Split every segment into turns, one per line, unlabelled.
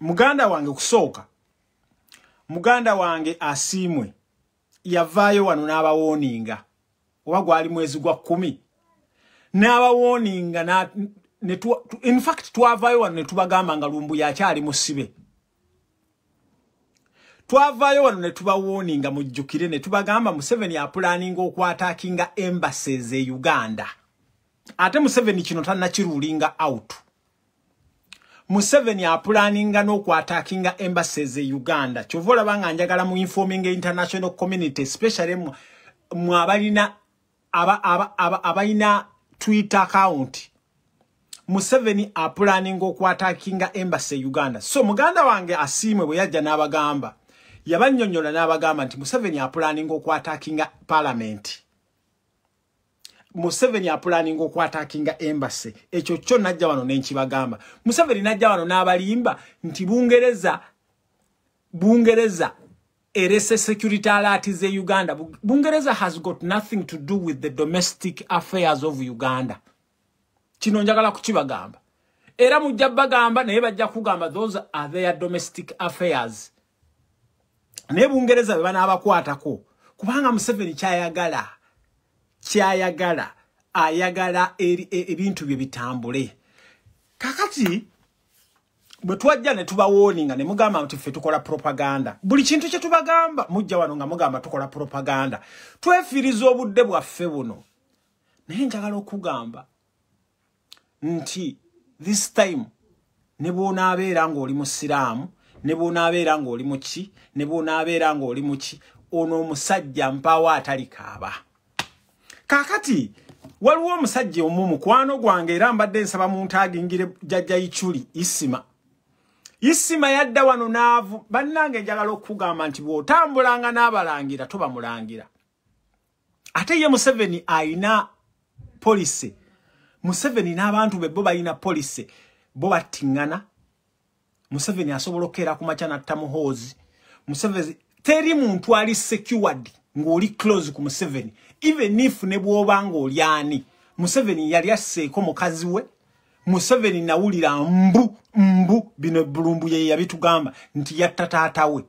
muganda wange okusooka muganda wange asiimwe yavaayo wano n'abawooninga oba gwali mwezi gwa kkumi n'abawooninga infact twavaayo wano ne tubagamba nga lumbu yakyali musibe twavaayo wano ne tubawooninga mujjukire ne tubagamba museveni apulaninga okwataakinga embasi ez e uganda ate museveni kino tannakiruulinga outu museveni apulaninga n'okwatakinga embassies e uganda kyova olaba nga njagala mu informing international community especially mw abalina abalina twitte account museveni apulaninga okwatakinga embassy e uganda so muganda wange asiimwe bwe yajja n'abagamba yabannyonnyola n'abagamba nti museveni apulaninga okwatakinga parliamenti museveni apulaninga okwatakinga embase ekyo kyo najja wano nenkibagamba museveni najja wano n'abalimba nti bungereza bungereza erese security alert ze uganda bungereza has got nothing to do with the domestic affairs of uganda kino njagala kukibagamba era mujja bagamba naye bajja kugamba those are their domestic affairs naye bungereza bebanaabakwatako kubanga museveni kyayagala kyayagala ayagala e, ebintu bye bitambule kakati bwe twajja ne tubawoninga ne mugamba nti ffe tukola propaganda buli kintu kye tubagamba mujja wano nga mugamba tukola propaganda twefiiriza obudde bwaffe buno naye njagala okugamba nti this time ne bwonaabeera ng'oli musiraamu ne bwonaabeera ng'oli muki ne bwonaabeera ng'oli muki ono omusajja mpaawo atalikaaba kakati waliwo omusajja omu mukwano gwange era mbadde nsaba muntu agingire jajja ichuli isima isima yadda wano naavu bannanga enjagala okukugamba nti bwotambulanga n'abalangira toba mulangira ate ye museveni ayina polisi museveni n'abantu be bo balina polisi bo battiŋŋana museveni asobola okukeera ku makya nattamuhoozi museveni teri muntu ali secured ng'oli close ku museveni even if ne bwobanga olyani museveni yali asseeko mukazi we museveni nawulira mbu mbu bino bulumbu ye yabitugamba nti yatta taata we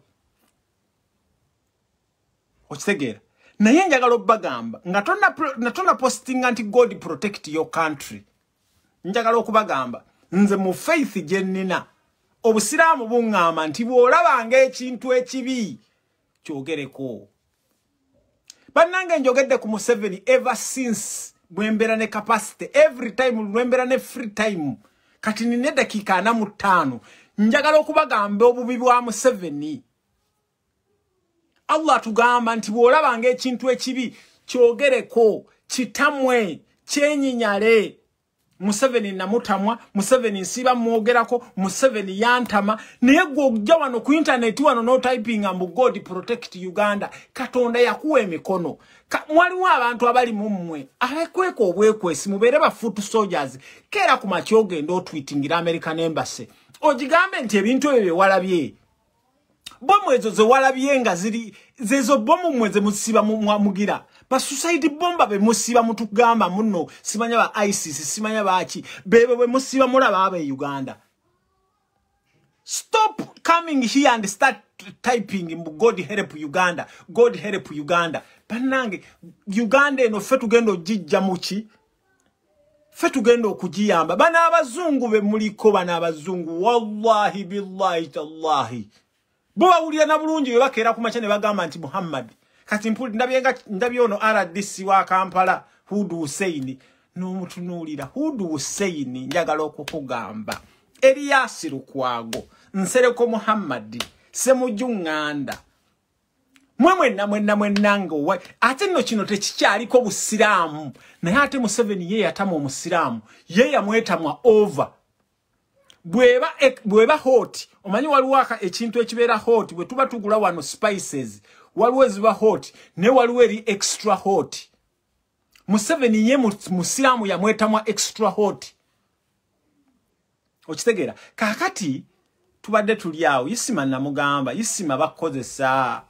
okitegeera naye njagala okubagamba nga tonna postinga nti god protect your country njagala okubagamba nze mu faith gye nnina obusiraamu buŋŋamba nti bw'olabanga ekintu ekibi kyogereko Banange njogede ku Museveni ever since mwembera ne capacity. Every time mwembera ne free time. Kati nine dakika na mutano. Njagala okubagamba obubi bwa Museveni. Allah tugamba nti bw'olaba ekintu ekibi kyogereko kitamwe kyenyinyale. Museveni namutamwa, Museveni siba mwogerako, Museveni yantama. Niye gwoja wano ku internet wano no typing ambu God protect Uganda. Katonda yakuwa emikono. Ka, Mwaliwa abantu abali mumwe. Ahekweko obwekwe simubereba foot soldiers. Kera kumachoge ndo tweetingira American Embassy. Ojigambe nti ebintu ebyo walabye. bomu ezo zewalabye nga ziri zezo bomu mweze musiba mwamugira basusaidi bomba be musiba mutugamba muno simanya ba isis simanya baki bebe bwe musiba mulaba abe uganda stop coming here and start typing mbu god help uganda god help uganda banange uganda eno ffe tugenda ojijja muki ffe tugenda okugiyamba banaabazungu be muliko banaabazungu wallahi billahi tallahi bo bawulira na bulungi webakeera kumakya ne bagamba nti muhammad kati mpuli ndabyenga ndabyono rdc wa kampala hudu huseini nomutunuulira hudu huseini njagala okukugamba eriyasi lukwago nsereko muhammad semujuŋŋanda mwe mwenna mwenna mwennanga owa ate nno kino tekikyaliko busiraamu naye ate museveni ye yatamwa omusiraamu ye yamwetamwa over bweba hot omanyi waliwo ekintu ekibeera hot bwe tuba tugula wano spices waliwo eziba hot ne waliwo eri extra hot museveni ye musiraamu yamwetamwa extra hot okitegeera kaakati tubadde tuli awo isima namugamba isima bakkozesa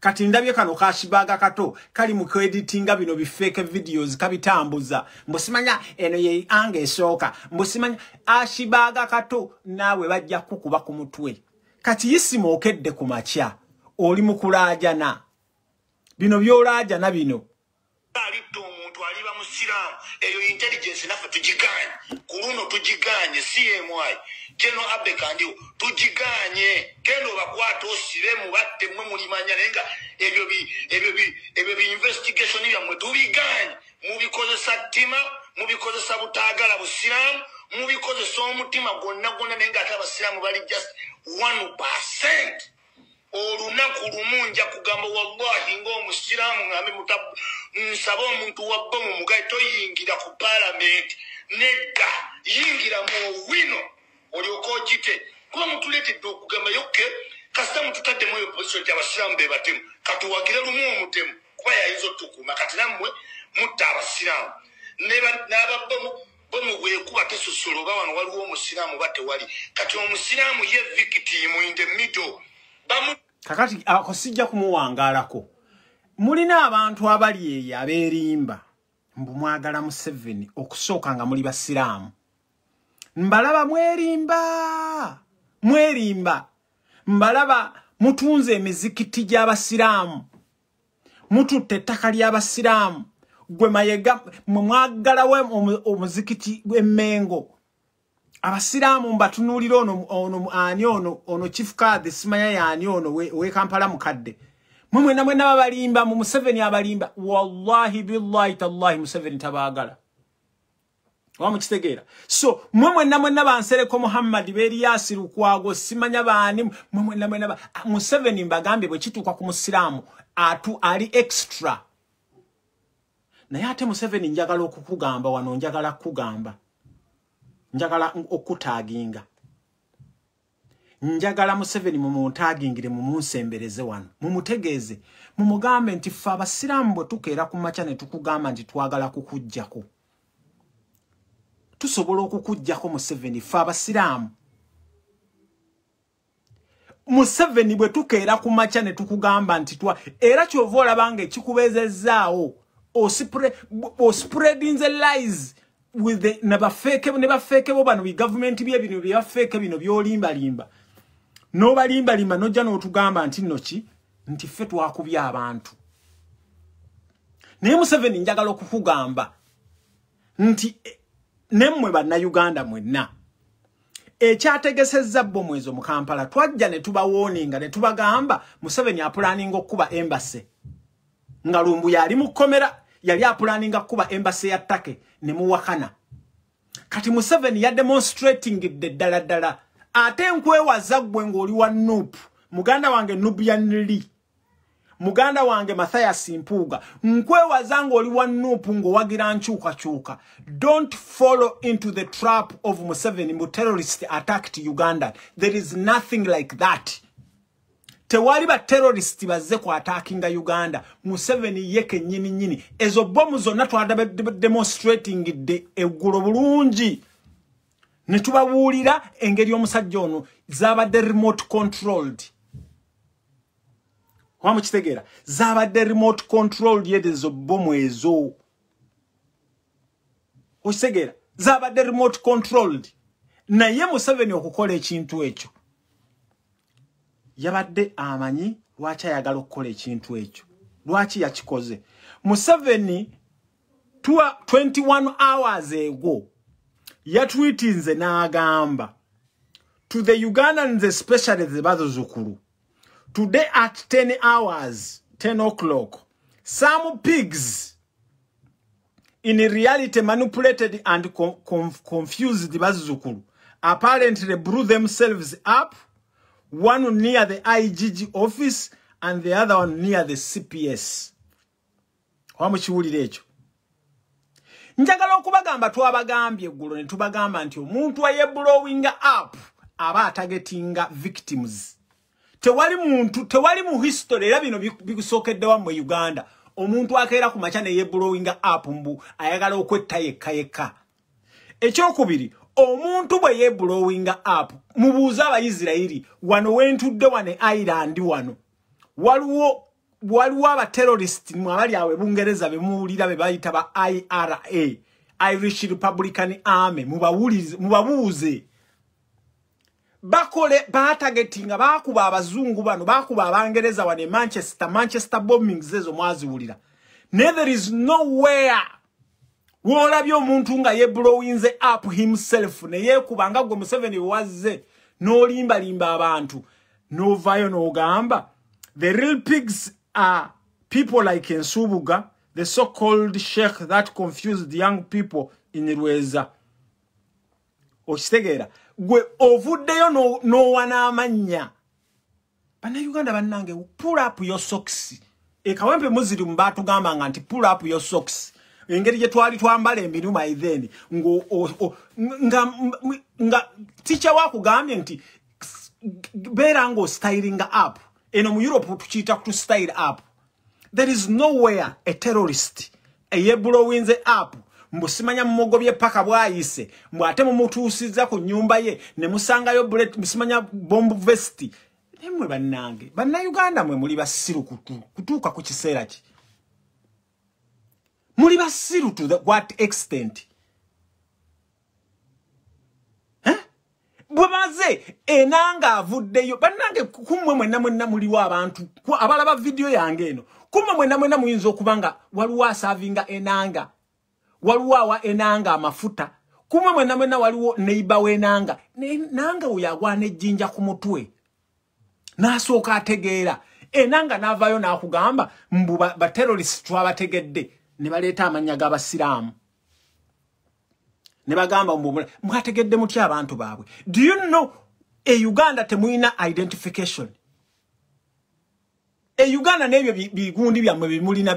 kati ndabye kano kashibaga kato kali mu creditinga bino bifake videos kabitambuza mbosimanya eno ye ange esoka mbosimanya ashibaga kato nawe bajja kukuba ku mutwe kati yisimo okedde ku makya oli mukulajana bino byolajana bino alitu omuntu aliba musiramu eyo intelligence nafe tujiganye kuluno tujiganye cmy keno abbe kanjewo tugiganye genda obakwata osibe mubatte mmwe mulimanya naye nga ebyo biinvestigation byammwe tubiganye mubikozesa ttima mubikozesa butagala busiraamu mubikozesa omutima gwonna gwonna naye ngaate abasiraamu bali just one percent olunaku lumu nja kugamba wallahi ngaomusiraamu ngambe nsabe omuntu wabbe mu mugayi toyingira ku palamenti nedda yingiramu owino olyoke ogite kuba mutuleetedde okugamba yokke kasita mututaddemu eyo position gyabasiraamu be batemu katuwagire lumu omutemu kuba yayinza otukuuma kati nammwe mutta abasiraamu n'ababamu bomu bwekuba tesosolo oba wano waliwo omusiraamu ba tewali kati omusiraamu ye vikitiimu inde mito bamu kakati ako ah, sijja kumuwangaalako mulina abantu abali eyo abeerimba mbu mwagala museveni okusooka nga muli basiraamu mbalaba mwerimba mwerimba mbalaba mutunze emizikiti gy'abasiraamu mututta ettaka ly'abasiraamu gwe mayega mwe mwagalawo omuzikiti gw'emmengo abasiraamu mbatunuulira ono ono ani ono ono kifukadhe simanya yaani ono wekampala mukadde mwe mwena mwena babalimba mu museveni abalimba wallahi billahi tallahi museveni tabaagala Wamukitegeera. So, mwe mwenna mwenna bansereko Muhammad Beriyasi Lukwago, simanya baani, mwe mwenna mwenna ba. Ah, Museveni mbagambye bwe kituuka ku Musiraamu, atu ali extra. Naye ate Museveni njagala okukugamba wano, njagala kugamba. Njagala okutaaginga. Njagala Museveni mumutaagingire mumunsembereze wano. Mumutegeeze. Mumugambe nti ffe abasiraamu bwe tukeera ku makya ne tukugamba nti twagala kukuggyako. tusobola okukugjako museveni fe abasiraamu museveni bwe tukeera ku makya ne tukugamba nti twa era kyova olabanga ekikubeezezzaawo osipuredinze lies ne bafeekebo bano bigavumenti bye bino byebafeeke bino byolimbalimba n'obalimbalimba nojja n'otugamba nti noki nti ffe twakubye abantu naye museveni njagala okukugamba nti nemwe bannayuganda mwenna ekyategesezza bo mwezo mu kampala twajja ne tubawoninga ne tubagamba museveni apulaninga okkuba embase nga lumbu yali mukkomera yali apulaninga kkuba embase ya ttake ne muwakana kati museveni yademonstratingidde ddala ddala ate nkwewaza ggwe ng'oli wa nup muganda wange nup ya nli muganda wange mathaya simpuuga nkwewaza ng'oli wa nuupu ng'owagira nkyukakyuka don't follow into the trap of museveni mu terrorist attacked uganda there is nothing like that tewali baterrorist bazze ku attakinga uganda museveni yeke nyini nyini ezo bomu zonna twadademonstrating dde eggulo bulungi ne tubabuulira engeri omusajja ono zaabadde remote controlled wamukitegeera zabadde remote control yedezo bomu ezo okitegeera zabadde remote controlled naye museveni okukola ekintu ekyo yabadde amanyi lwaki ayagala okukola ekintu ekyo lwaki yakikoze museveni 21 hours ego yatwitinze n'agamba to the ugandans especially the bazozukulu today at 10 hours, 10 o'clock, some pigs in reality manipulated and conf confused the Bazukuru apparently blew themselves up, one near the IGG office and the other one near the CPS. Njagala okubagamba twabagambye eggulo ne tubagamba nti omuntu ayeblowinga up aba atagetinga victims. tewali muntu tewali mu history era bino bikusookedde wa mu uganda omuntu akeera ku maca neyeblowinga ap mbu ayagala okwetta yekka yekka ekyokubiri omuntu bwe yeblowinga ap mubuuze abaisirairi wano wentudde wane irandi wano waliwo waliwo abaterorist mwabali awe bungereza bemuwulira be bayita ba ira irish republican army mubawulize mubabuuze muba bakole batagetinga bakuba abazungu bano bakuba abangereza wane manchester manchester bombings ezo mwaziwulira ne there is nowhere wolabye omuntu nga ye blowing the up himself neyekuba nga gwe museveni wazze n'olimbalimba abantu novayo n'ogamba the real pigs are people like ensubuga the so called sheikh that confused young people in rweza okitegeera gwe ovuddeyo n'owa n'amannya bannayuganda bannange pulapu yo soks ekawempe muzirimu baatugambanga nti pulapu yo soks engeri gye twali twambala emirimu aithen nga tikyawa kugambye nti beera nga ostyringa app eno mu europe tukiyita ku tustyle app there is nowhere a terrorist eyebulowinze app mbu simanya mumugobye paka bwayise mbu ate mumutuusizza ku nnyumba ye ne musangayo simanya bombu vesti naye mmwe bannange bannayuganda mwe muli basiru kutuuka ku kiseera ki muli basiru to the, what extent bwemaze enanga avuddeyo bannange kummwe mwenna mwenna muliwo abantu abalaba vidiyo yange eno kummwe mwenna mwenna muyinza okuba nga waliwo asavinga enanga waluwa wa enanga amafuta kuma mwena mwena waluwa neiba wenanga nanga uyagwane jinja kumutwe nasoka ategera enanga navayo nakugamba mbu baterrorist twabategedde ne baleeta amannya g'abasiraamu ne bagamba mwategedde mutya abantu baabwe do you know e uganda temuyina identification e Uganda nebyo bigundi byamwe bimulina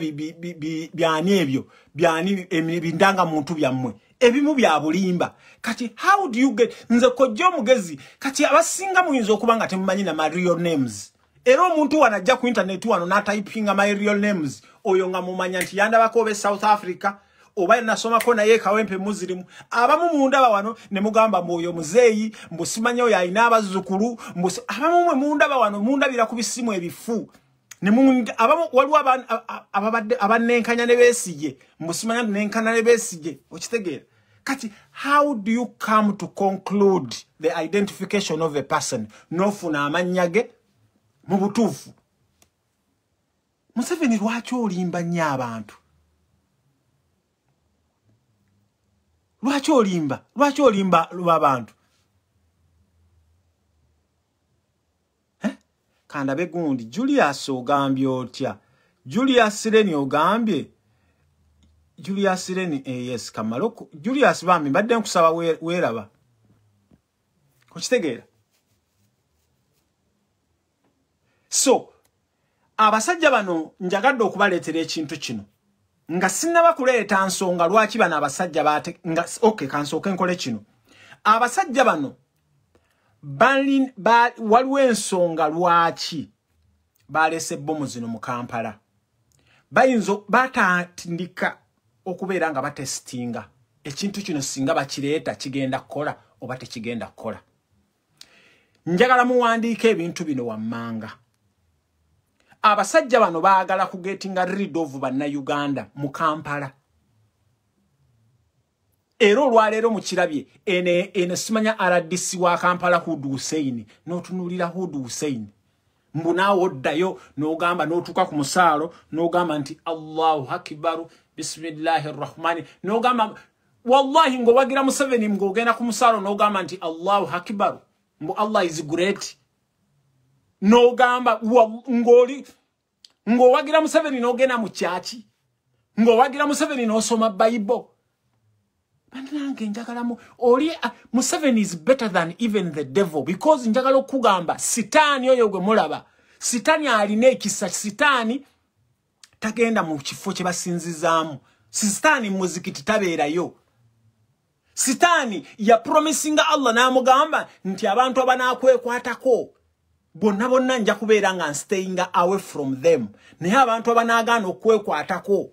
byani ebyo byani bindanga muntu byamwe ebimu bya bulimba kati how do you get nze kojja omugezi kati abasinga muyinza okuba nga temumanyi na real names era omuntu wanajja ku internet wano natayipinga my real names oyo nga mumanya nti yandabakoobe south africa oba nasomako naye e kawempe muzirimu abamu mundaba wano ne mugamba mwoyo muzeeyi mbusimanya oyo ayina abazzukulu abamu mwe mundaba wano mundabira ku bisimu ebifu nemungi abamu waliwo ababadde abanenkanya ne beesige musimanya nenkana ne beesige okitegeera kati how do you come to conclude the identification of a person nofuna amannya ge mu butuufu museveni lwaki olimba nnyo abantu lwaki olimba lwaki olimba lwabantu kandabe gundi julius ogambye otya julius reni ogambye julius reni eh, yes kamaloku julius bami mbadde nkusaba weraba we okitegeera so abasajja bano njagadde okubaleetera ekintu kino nga sinnabakuleeta nsonga lwaki bano abasajja bate nga ok kansooke nkole kino abasajja bano waliwo ensonga lwaki balese ebomu zino mu kampala bayinza batandika okubeera nga batesitinga ekintu kino singa bakireeta kigenda kukola oba tekigenda kukola njagala muwandiika ebintu bino wammanga abasajja bano baagala kugetinga ridov bannayuganda mu kampala era olwaleero mukirabye eno simanya aradisi wa kampala hud hussein notunulira hud hussein mbu naawe oddayo nogamba notuka ku musaalo nogamba nti allahu akibaru bisimillahi rrahmani nogamba wallahi ngaowagira museveni ngaogenda ku musaalo nogamba nti allahu akibaru mbu allah is great nogamba ngoli ng'owagira museveni n'ogenda mu kyaki ng'owagira museveni n'osoma bayibo bannange njagalamu oli ah, museven is better than even the devil because njagala okugamba sitaani oyo gwe mulaba sitaani alina ekisa sitaani tagenda mu kifo kye basinzizaamu sitaani muzikiti tabeerayo sitaani yapromisinga allah n'amugamba nti abantu abanaakwekwatako bonna bonna nja kubeera nga nsitayinga away from them naye abantu abanaagaana okwekwatako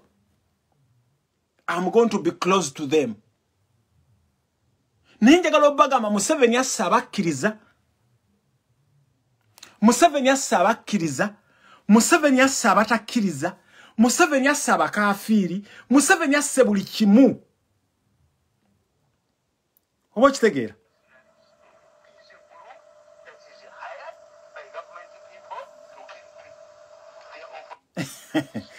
am going to be close to them naye njagala obbagamba museveni asse abakkiriza museveni asse abakkiriza museveni asse abatakkiriza museveni asse abakafiiri museveni asse buli kimu oba okitegeera Heh heh heh.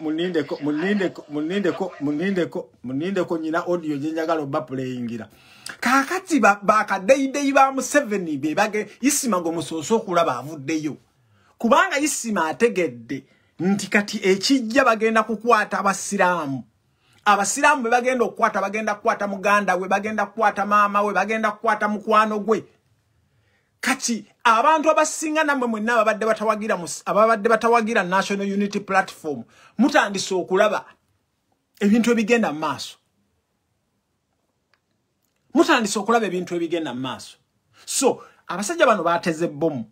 mulindeko mulindeko mulindeko mulindeko mulindeko nyina audio jenjagala oba pulayingira kakati bakadeyideyi ba museveni bebage isima ngaomusoose okulaba avuddeyo kubanga isima ategedde nti kati ekijja bagenda kukwata abasiraamu abasiraamu bebagenda okukwata bagenda kukwata muganda we bagenda kukwata maama we bagenda kukwata mukwano gwe kati abantu abasinga nammwe mwenna ababadde batawagira ababadde batawagira national unity platform mutandise okulaba ebintu ebigenda mu maaso mutandise okulaba ebintu ebigenda mu maaso so abasajja bano bateze ebomu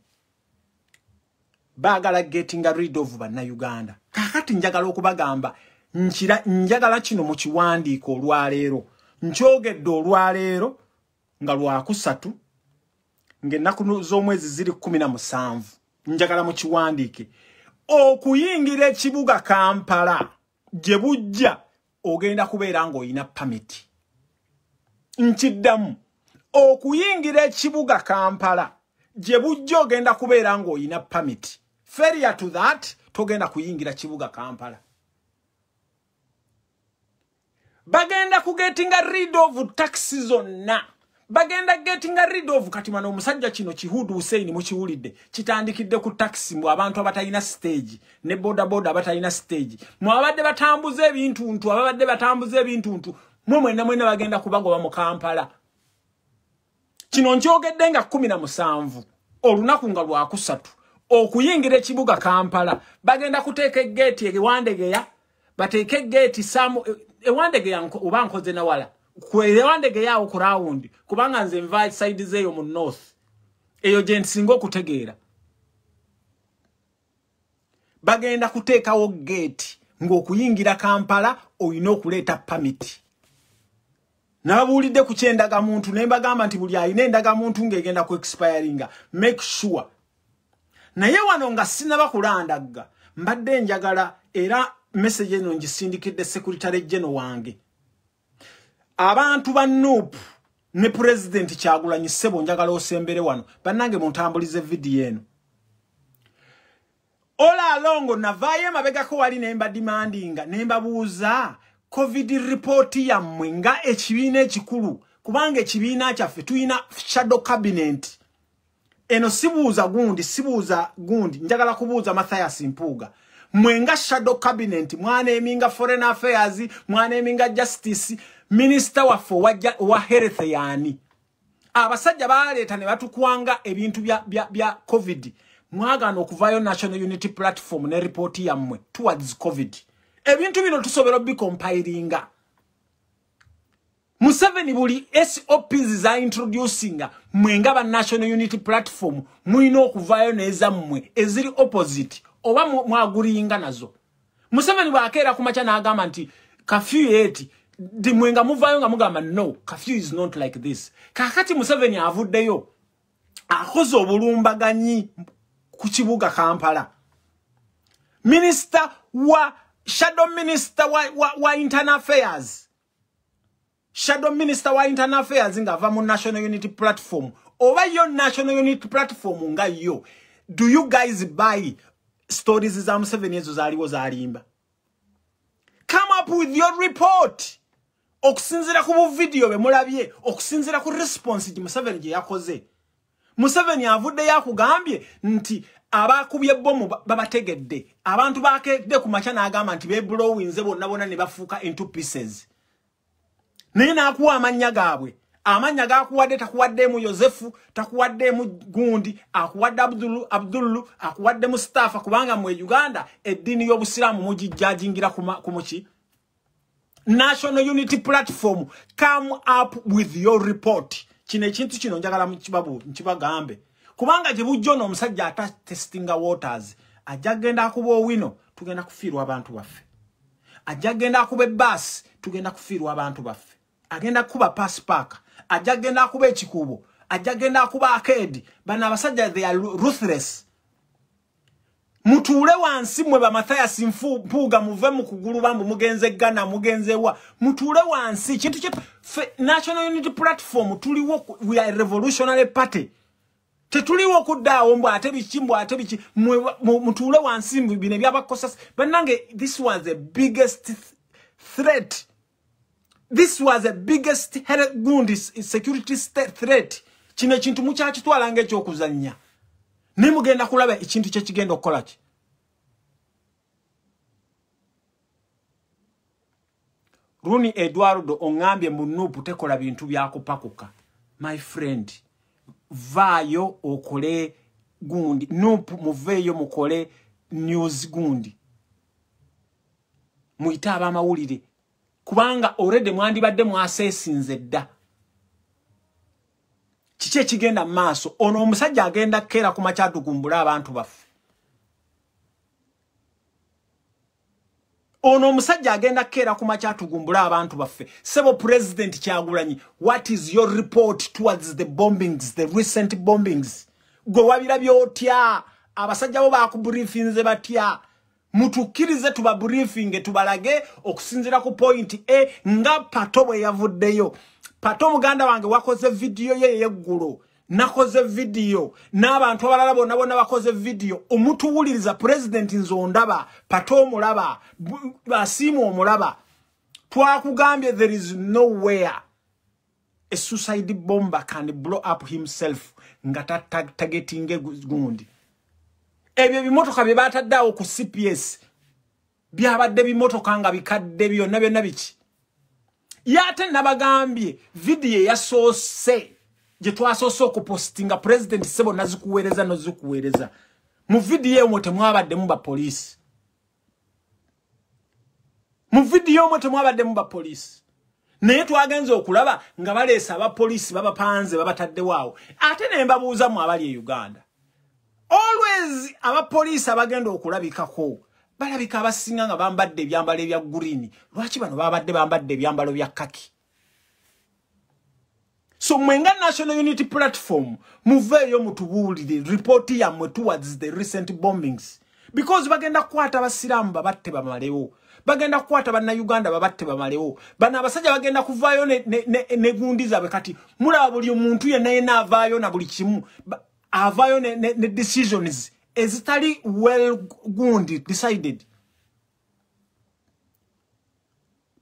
baagala getinga redof bannayuganda kakati njagala okubagamba nkira njagala kino mu kiwandiika olwaleero nkyogedde olwaleero nga lwakusatu ng'ennaku z'omwezi ziri kumi na musanvu njagala mukiwandiike okuyingira ekibuga kampala gye bujja ogenda kubeera ng'olina pamiti nkiddamu okuyingira ekibuga kampala gye bujja ogenda kubeera ng'olina pamiti feria to that togenda kuyingira kibuga kampala bagenda kugetinga read of taxi zonna bagenda getinga rid of kati mano omusajja kino kihudu Hussein mukiwulidde kitandikidde ku taxi mbu abantu abatalina stage ne boda boda abatalina stage mu abadde batambuza ebintu ntu ababadde batambuza ebintu ntu mu mwenda mwenda bagenda kubango ba Kampala kino njogedde nga kumi na musanvu olunaku nga lwakusatu okuyingira ekibuga Kampala bagenda kuteeka egeti egewandegeya bateeka egeti samu ewandegeya oba nkoze na wala kwerewandege yawo ku round kubanga nze nva side zeyo mu north eyo gye nsinga okutegeera bagenda kuteekawo geeti ng'okuyingira kampala olina okuleeta pamiti nababuulidde ku kyendagamuntu naye mbagamba nti buli alina endagamuntu ng'egenda ku expiringa make sure naye wano nga sinabakulandagga mbadde njagala era meseje eno ngisindikidde sekuritare geno wange abantu ba nuupu ne pulezidenti kyagulanyi ssebo njagala osembere wano bannange muntambulize vidiyo eno olalongo navaayo emabegako wali naye mbadimandinga ne mbabuuza covid ripooti yammwe nga ekibiina ekikulu kubanga ekibiina kyaffe tulina shado cabinet eno sibuuza gundi sibuuza gundi njagala kubuuza mathayas mpuuga mwenga shadow cabinet mwaneminga foreign affairs mwaneminga justice minister wa for wa, wa health yani abasajja baleta ne batukwanga ebintu bya bya bya covid mwagaana okuvaayo national unity platform ne report yammwe towards covid ebintu bino tusobola bikompiringa museveni buli sops zaintroducinga mwenga ba national unity platform muyina okuvaayo nezammwe eziri opposite oba mwaguringa nazo museveni bwakeera kumaca nagamba nti kafew eti dimwenga muvayo nga mugamba no kafew is not like this kakati museveni avuddeyo akoze obulumbaganyi ku kibuga kampala minisita wa shadow minister wa, wa, wa internal affairs shadow minister wa internal affairs ngaava mu national unity platform oba yo national unity platform nga yo do you guys buy stories za museveni ezo zaaliwo zaalimba come up with your report okusinziira ku buvidiyo bwe mulabye okusinziira ku response gye museveni gye yakoze museveni avudde yakugambye nti abakubye ebbomu babategedde abantu bakedde ku makya n'agamba nti beblowinze bonna bonna ne bafuuka into pieces naye n'akuwa amannya gaabwe amanya gakuwadde takuwaddemu yozefu takuwaddemu gundi akuwadde abdulu abdulu akuwadde mu staffa kubanga mwe uganda eddiini y'obusiraamu mugijjajingira ku muki national unity platform come up with your report kino ekintu kino njagala nkibagambe kubanga gye bujjo n'omusajja ata testinga waters ajja kgenda akuba owino tugenda kufiirwa abantu baffe ajja kgenda akuba ebaasi tugenda kufiirwa abantu baffe agenda kukuba pasipaaka ajja genda akuba ekikubo ajja genda akuba akedi bano abasajja they are ruthless mutuule wansi mwe bamathayasi mpuuga muve mu kugulu bambu mugenze gana mugenzewa mutuule wansi kintu national unity platform tuliwo we are revolutionary party tetuliwo okuddaawo mbw ate biki mbw ate biki mutuule wansi bino ebyabakosasi bannange this was the biggest th threat this was the biggest health wound security threat kino ekintu mukyakitwalanga ekyokuzannya ne mugenda kulaba ekintu kyekigenda okukola ki runi edwardo oŋŋambye mu nuupu tekola bintu byakupakuka my friend vaayo okole gundi nuupu muveeyo mukole news gundi muyite abamawulire kubanga olredde mwandibadde mwaseesinze dda kiki ekigenda mu maaso ono omusajja agenda kkeera ku makyatugumbula abantu baffe ono omusajja agenda kkeera ku makyatugumbula abantu baffe sebo purezidenti kyagulanyi what is your report towards the bombings the recent bombings gwe wabirabyotya abasajja bo bakubriefinze batya mutukkirize tuba briefinge tubalage okusinzira ku pointi e nga pato bwe yavuddeyo pato muganda wange wakoze vidiyo ye yeggulo nakoze vidiyo n'abantu abalala bonna bonna bakoze vidiyo omutuwuliriza pulezidenti nze ondaba pato omulaba basiimu omulaba twakugambye there is nowhere a suicide bomber can blow up himself nga tagetinga gundi ta, ta, ta, ta, ta, ta, ta, ta, ta, ebyo ebimotoka bye bataddeawo ku cps byabadde bimotoka nga bikadde byonna byonna biki yate nabagambye vidiyo eyasoose gye twasoose okupositinga pulezidenti sebo nazikuweereza nozikuweereza mu vidiyo emwe temwabaddemu bapoliisi mu vidiyo omwe temwabaddemu bapoliisi naye twagenza okulaba nga baleesa abapoliisi babapanze babataddewo awo ate ne mbabuuzamu abali e uganda always abapoliisi abagenda okulabikako balabika abasinga nga bambadde ebyambalo ebya guriini lwaki bano babadde bambadde ebyambalo bya kaki so mwenga national unity platform muveeyo mutubuulire ripooti yammwe towards the recent bombings because bagenda kukwata abasiraamu babatte bamalewo bagenda kukwata bannayuganda babatte bamalewo bano abasajja bagenda kuvaayo negundi ne, ne, ne zaabwe kati mulaba buli omuntu yenna yenna avaayo na buli kimu ba, avayo ne, ne, ne decisions ezitali well gundi decided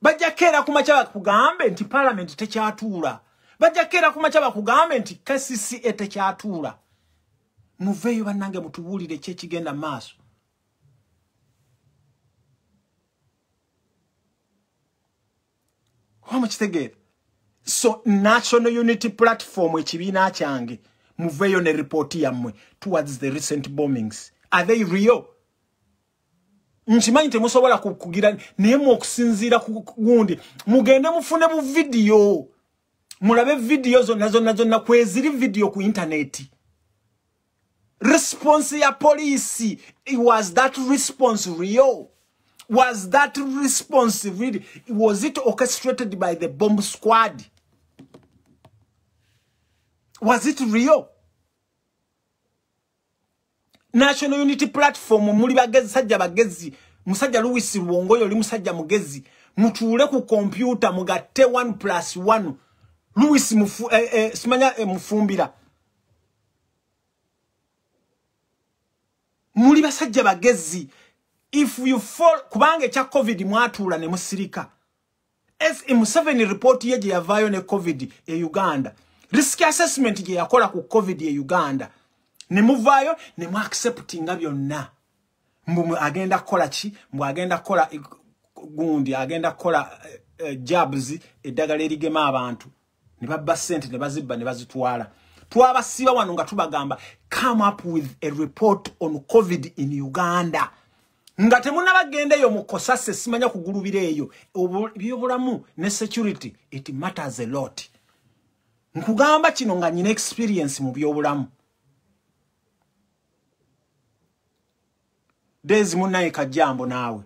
bajja kera ku machaba kugambe nti parliament techatula bajja kera ku machaba kugambe nti kcc etechatula muveyo banange mutubulire chechigenda maso how much they get so national unity platform ekibiina kyange change muveyo ne ripoti yammwe towards the recent bombings are they real nkimanyi temusobola kugira naye muokusinziira ku gundi mugende mufune mu vidiyo mulabe vidiyo zonna zonna zonna kweziri vidiyo ku intaneti response ya polisi was that response real was that response really was it orchestrated by the bomb squad was it real national unity platform muli bagezi sajja bagezi musajja luwisi luongo yo li musajja mugezi mutule ku computer mugatte 1 plus 1 luis mufu eh, eh, simanya eh, mufumbira muli basajja bagezi if you fall kubange cha covid mwatula ne musirika sm7 report yeje yavayo ne covid e uganda risk assessment gye yakola ku covid ye uganda ne muvaayo ne mu acceptinga byonna mbu agenda kukola ki mbu agenda kukola e gundi agenda kukola e, e, jabs eddagala erigema abantu ne babba ssente ne bazibba ne bazitwala twabasiba wano nga tubagamba come up with a report on covid in uganda nga temunabagenda eyo mukosase simanya kugulubira eyo byobulamu ne security it matters a lot nkugamba kino nga nyina experience mu byobulamu dezi munaye kajambo naawe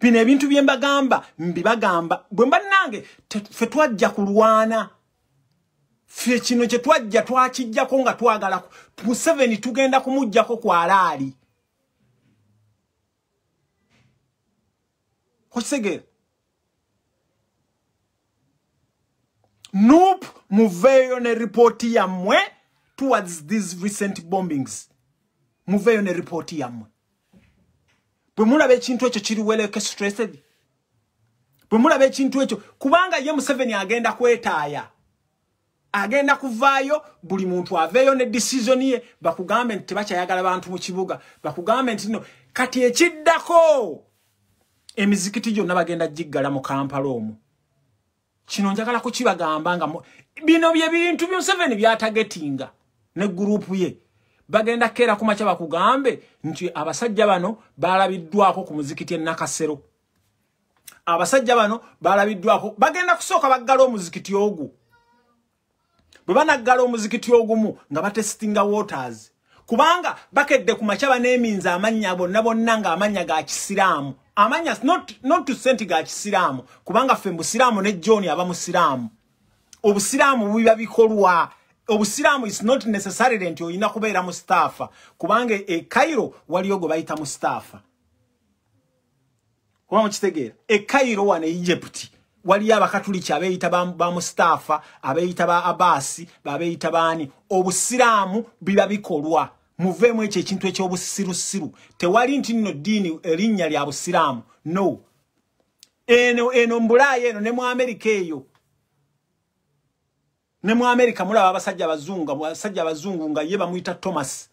bino ebintu bye mbagamba mbibagamba bwe mbanange ffe twajja kulwana ffe kino kye twajja twakijjako nga twagala museveni tugenda kumugjako kwalaali okisegere Noop muveyo ne ripoti yamwe towards these recent bombings. Muveyo ne ripoti yamwe. Bwemula bechintu echo chiriwele ke stressed. Bwemula bechintu echo kubanga ye Museveni agenda kwetaaya. Agenda kuvayo buli muntu aveyo ne decision ye bakugambe nti bachayagala bantu mu kibuga bakugambe nti no kati ekiddako emizikiti gyonna bagenda jiggala mu Kampala omwo. kino njagala kukibagamba nga bino byebintu byonseveni byatagetinga ne gurupu ye bagenda kera kumakya bakugambe nti abasajja bano balabiddwako ku muzikiti enakasero abasajja bano balabiddwako bagenda kusooka baggala omuzikiti ogwo bwe banaggala omuzikiti ogumu nga batestinga waters kubanga bakedde ku makya baneeminza amannya bonna bonna ngaamannya ga kisiraamu amanya not not to send ga kisiramu kubanga fe musiramu ne John aba musiramu obusiramu biba bikolwa obusiramu is not necessary nti oyina kubeera mu staffa kubanga e eh, Cairo waliogo bayita mu staffa kwa mchitegera e eh, Cairo wa e Egypt wali abakatuli kyabeyita ba, ba mustafa abeyita ba abasi babeyita bani obusiramu biba bikolwa muveemu ekyo ekintu ekyobusirusiru tewali nti nno ddiini erinnya eh, lya busiraamu no eno eno mbulaaya eno ne mu amerika eyo ne mu amerika mulaba abasajja abazunga basajja abazungu nga ye bamuyita thomas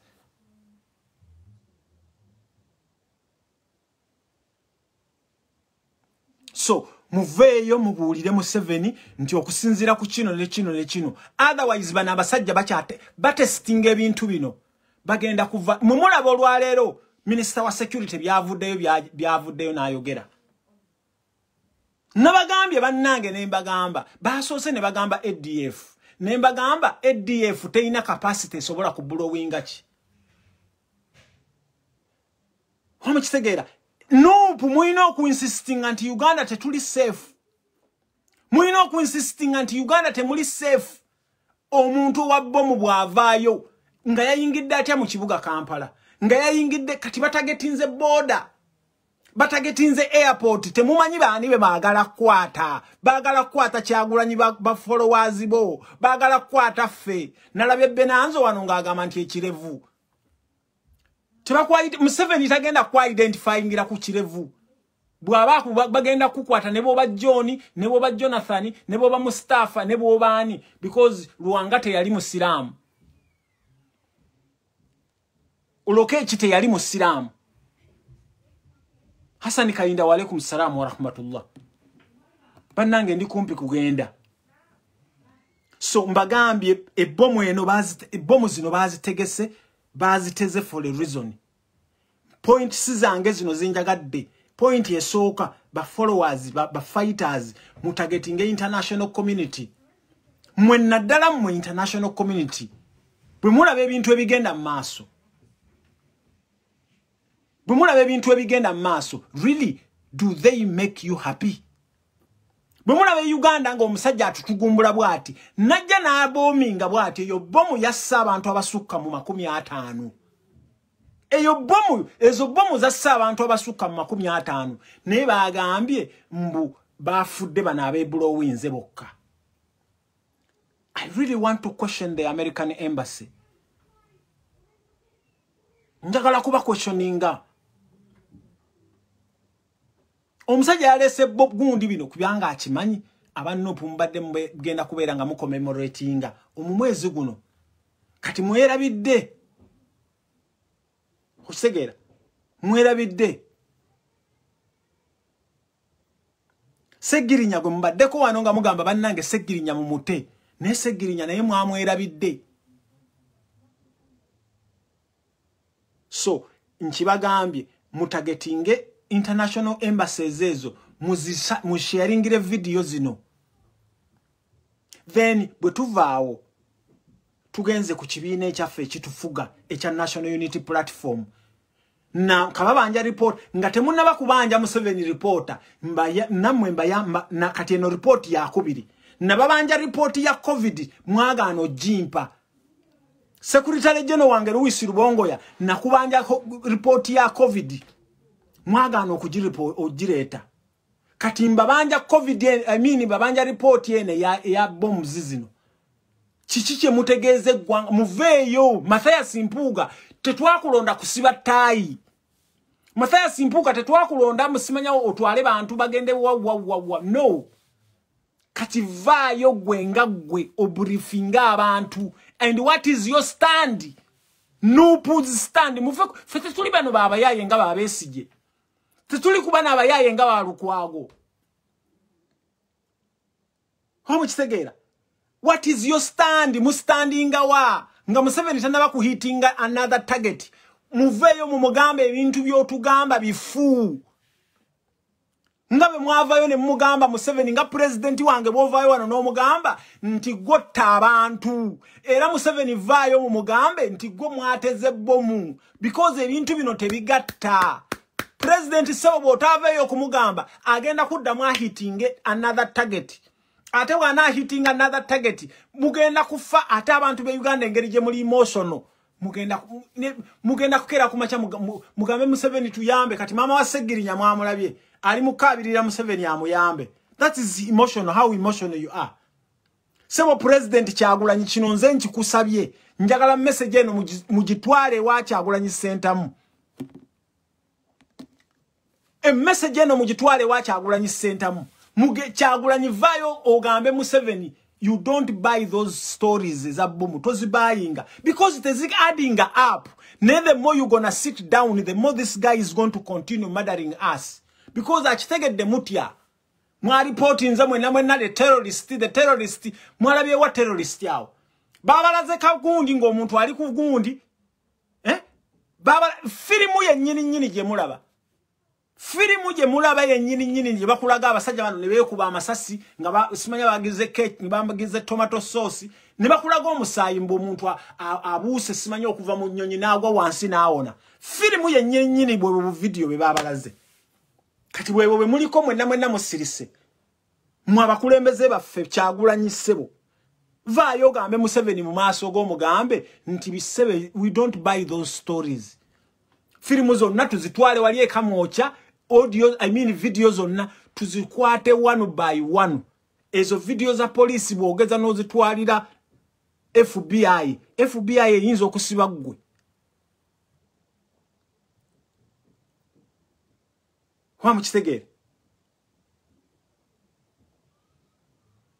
so muveeyo mubuulire museveni nti okusinziira ku kino ne kino ne kino otherwise bano abasajja bakyate batestinga ebintu bino bagenda kuva mumulaba olwaleero minisita wa security byavuddeyo byavuddeyo n'ayogera nabagambye bannange nembagamba basoose ne bagamba adf nembagamba adf terina kapasity esobola kubulowinga ki wamukitegeera nopu mulina okunsistinga nti uganda tetuli seefu mulina okunsistinga nti uganda temuli seefu omuntu owa bomu bwavaayo nga yayingidde atya mu kibuga kampala nga yayingidde kati batagetinze boda batagetinze airport temumanyi baani be baagala kukwata baagala kukwata kyagulanyi bafolowazi bo baagala kukwata ffe nalabye benanzo wano ngaagamba nti ekirevu museveni tagenda kukwaidentifyingira ku kirevu bwabaku bagenda kukwata nebwoba joni nebwoba jonathan nebwoba mustafa nebwobaani because lwanga teyali musiraamu Uloketi teyali mu Islam. Hassan Kayinda wa alaykum salaam wa rahmatullah. Banange ndi kumpi kugenda. So mbagambi ebomu eno bazi ebomu zino bazi tegese bazi teze for a reason. Point sizange zino zinjagadde. Point yesoka ba followers ba, ba fighters mu targeting international community. Mwenna dalamu international community. Bwe mulaba ebintu ebigenda maaso. bwe mulaba ebintu ebigenda mu maaso really do they make you happy bwe mulaba e uganda ngaomusajja atutugumbula bwati najja n'abomi nga bwati eyo bomu yassa abantu abasukka mu makumi ataano eyo bomu ezo bomu zassa abantu abasukka mu makumi ataano naye bagambye mbu bafudde bano abeebulowinze bokka i really want to question the american embassy njagala kuba questioninga omusajja yalese gundi bino kubyanga akimanyi abanopu mubadde mugenda kubeera nga mukomemoratinga omumwezi guno kati mwerabidde okutegeera mwerabidde segirinya gwe mubaddeko wano nga mugamba bannange segirinya mumute naye segirinya naye mwamwerabidde so nkibagambye mutagetinge international embassies ezo muzisharingire video zino then bwetuvaawo tugenze ku kibiina ekyaffe ekitufuga ekya national unity platform na kababanja report nga temunaba kubanja museveni ripota nammwe na kati eno ripooti yakubiri nababanja ripooti ya covid mwagaano jimpa sekuritale jeno wange luwisi rubongoya nakubanja ripooti ya covid mwagaana okugireeta kati mbabanja covid imean mbabanja ripooti ene eyabomuzi zino kiki kyemutegeeza eggwanga muveeyo mathayasi mpuuga tetwakulonda kusiba ttaayi mathayasi mpuuga tetwakulonda musimanyawo otwale bantu bagende wawawawa no kati vaayo gwe nga gwe obrifinga abantu and what is your stand nupus stand mufe ffe tetuli bano baabayaye nga baabeesige tituli kuba n'abayaaye nga baalukwago omukitegeera what is your stand mustandinga wa nga museveni tanaba kuhitinga another target muveeyo mumugamba ebintu byotugamba bifu nga bwe mwavayo ne mumugamba museveni nga purezidenti wange bovayo wano n'omugamba nti gwotta abantu era museveni vaayo mumugambe nti gwe mwateze bomu because ebintu bino tebigatta pulezidenti sewo bw'otaveeyo okumugamba agenda kuddamu ahitinge another target ate bw'anaahitinga another target mugenda kufa ate abantu beuganda engeri gye muli emotional mugenda kukera kumaca mugambe museveni tuyambe kati maama wa segirinya mwamulabye ali mukabirira museveni amuyambe sebo purezidenti kyagulanyi kino nze nkikusabye njagala message eno mugitwale wakyagulanyi sentamu emmeseje eno mugitwale wa kyagulanyi ssentamu kyagulanyi vaayo ogambe museveni you don't buy those stories ezabbumu tozibayinga because tezi addinga up ne the more you gonna sit down the more this guy is going to continue murdering us because akitegedde mutya mwalipooti nze mwena mwena the terrorist the terrorist mwalabye wa terrorist awo babalaze kagundi ng'omuntu ali ku gundi eh? firimu yennyini nyini gye mulaba firimu gye mulaba yennyini nyini gye bakulaga abasajja bano ne beekuba amasasi nga simanya bagize kek ne bambagize tomato sauce ne bakulaga omusaayi mbu omuntu abuuse simanya okuva mu nnyonyi n'agwa wansi n'awona firimu yennyini nyini bwebwe buvidiyo bwe baabalaze kati bwebwe bwe muliko mwenna mwenna musirise mw abakulembeze baffe kyagulanyi ssebo vaayo ogambe museveni mu maaso g'omugambe nti bisebe we don't buy those stories firimu zonna tuzitwale wali ekamwokya audio i mean video zonna tuzikwate one by one ezo video za polisi bwogeza n'ozitwalira fbi fbi eyinza okusiba ggwe wamukitegeere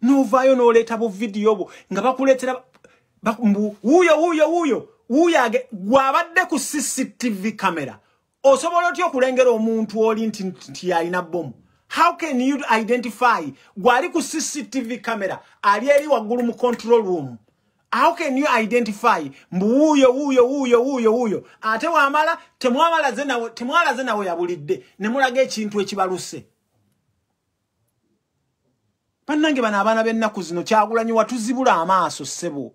novaayo noleeta bu vidiyo bo nga bakuleetera mbu wuuyo wuuyo wuuyo wuuyo gwabadde ku cctv kamera osobola otya okulengera omuntu oli nti nti alina bomu how can you identify gwali ku cctv camera ali eri waggulu mu control room how can you identify mbu wuuyo wuuyo wuuyo wuuyo wuuyo ate wamala temwalaze nawe yabulidde nemulaga ekintu ekibaluse bannange bano abaana b'ennaku zino kyagulanyi watuzibula amaaso ssebo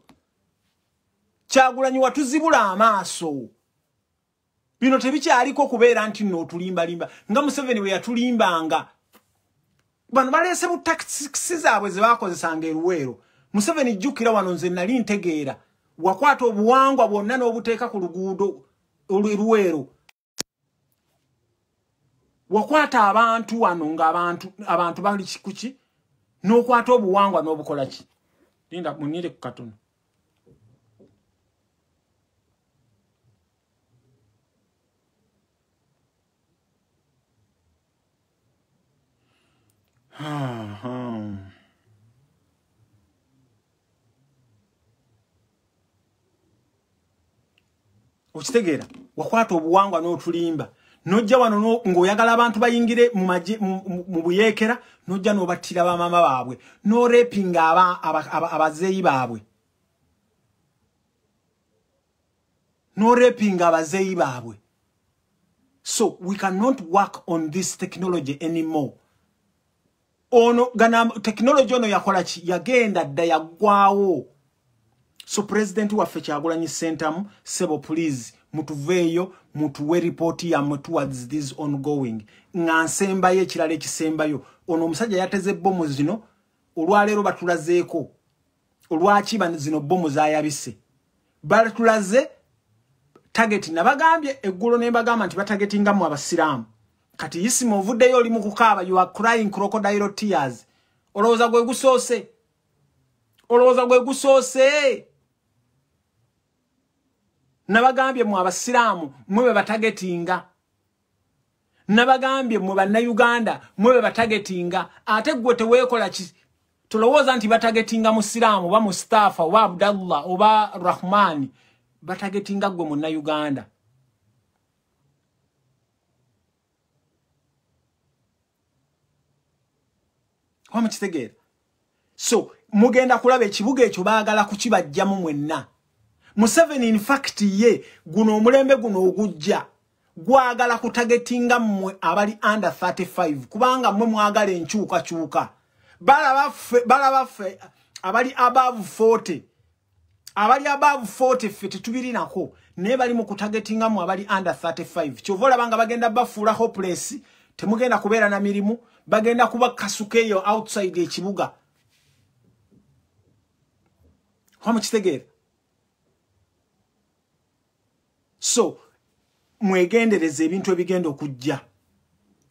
kyagulanyi watuzibula amaaso bino tebikyaliko okubeera nti nootulimbalimba nga museveni bwe yatulimbanga bano baleese mu takisi zaabwe zebakozesanga eruweero museveni jjukira wano nze nali ntegeera wakwata obuwangwa bwonna n'obuteeka ku luguudo olweruweero wakwata abantu wano ngaabantu bali kikuki n'okwata obuwangwa n'obukola ki linda munire ku katono Ah, ah. okitegeera wakwata obuwangwa n'otulimba nojja wano ng'oyagala abantu bayingire mu buyeekera nojja n'obattira bamama baabwe n'orepinga abazeeyi baabwe n'orepinga abazeeyi baabwe so we cannot work on this technology anymore ono gana technology ono yakola ki yagenda dda yagwawo so president wa fechagula ni center sebo please mutuveyo mutuwe report ya towards this ongoing nga nsemba ye kirale kisembayo ono omusajja yateze bomu zino olwalero batulazeeko olwaki zino bomu zayabise batulaze target nabagambye eggulo nebagamba nti batargetinga mu abasiraamu kati isimu ovuddeyo oli mu kukaaba you are crying crocodile tears olowooza gwe gusoose olowooza gwe gusoose nabagambye mwe abasiraamu mwe be batagetinga nabagambye mwe bannayuganda mwe be batagetinga ate gwe teweekola ki tolowooza nti batagetinga musiraamu oba mustafa oba abdallah oba rahmani batagetinga gwe munnayuganda wamukitegeera so mugenda kulaba ekibuga ekyo baagala kukibajjamu mwenna museveni infacti ye guno omulembe guno ogujja gwagala kutagetinga mmwe abali under 35 kubanga mmwe mwagala enkyukakyuka balabaffe abali above 40 abali above 40 ffe tetubiri nako naye bali mu kutagetingamu abali under 35 kyova olaba nga bagenda bafuula hopeless temugenda kubeera na mirimu bagenda kuba kasukeeyo outside ekibuga wamukitegeera so mwegendereze ebintu ebigenda okujja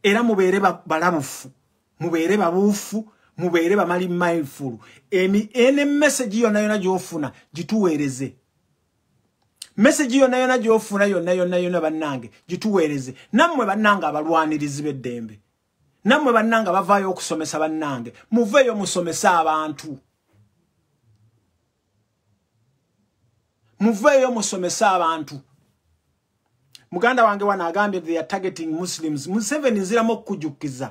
era mubeere balabufu mubeere babuufu mubeere bamali mindfulu enemesagi yonna yonna gyofuna gituweereze mesagi yonna yonna gyofuna yonna yonna yonna bannange gituweereze nammwe bannange abalwanirizi beddembe nammwe bannanga bavaayo okusomesa bannange muveeyo musomese abantu muveeyo musomese abantu muganda wange wano agambye nti theyatargeting muslims museveni nziramu okukujukiza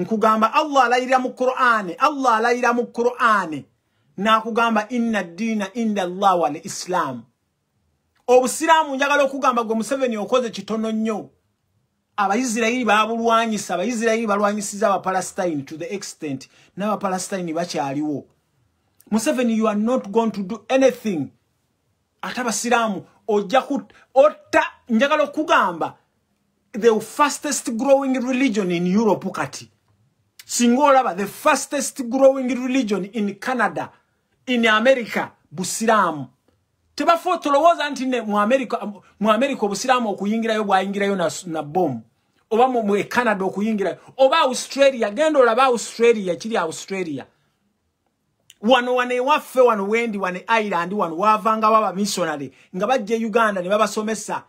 nkugamba allah alayirira mu qur'ani allah alayira mu qur'ani nakugamba inna ddiina inda llah wal islaamu obusiraamu njagala okugamba gwe museveni okoze kitono nnyo abaisirayiri babulwanyisa abaisirayiri balwanyisiza abapalestine to the extent n'abapalestine bakyaliwo museveni you are not going to do anything ate abasiraamu ojja otta njagala okugamba the fastest growing religion in europe kati singa olaba the fastest growing religion in canada in america busiraamu tebafu tulowooza nti mu amerika obusiraamu okuyingirayo bwayingirayo na bomu oba mue canada okuyingirayo oba australia genda olaba australia kiri australia wano wano ewaffe wano wendi wane irland wano waavangawo abamissionary nga bajja e uganda ne babasomesa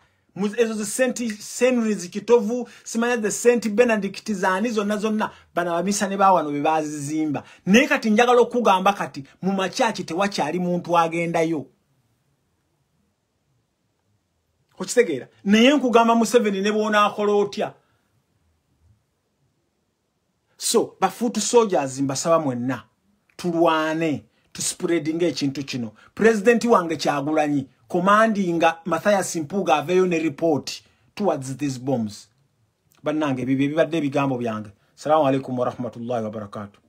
ezo zisenris kitovu simanya the st benedict zani zonna zonna bana bamisane bawano bebazizimba naye kati njagala okugamba kati mu makyaki tewakyali muntu agendayo okitegeera naye nkugamba museveni ne bwonaakola otya so bafuutu soldiers mbasaba mwenna tulwane tusipuredinga ekintu kino pulezidenti wange kyagulanyi komandi nga mathayas mpuuga aveeyo ne ripooti towards these bombs bannange ebibadde ebigambo byange assalamu alaikum warahmatullahi wabarakatu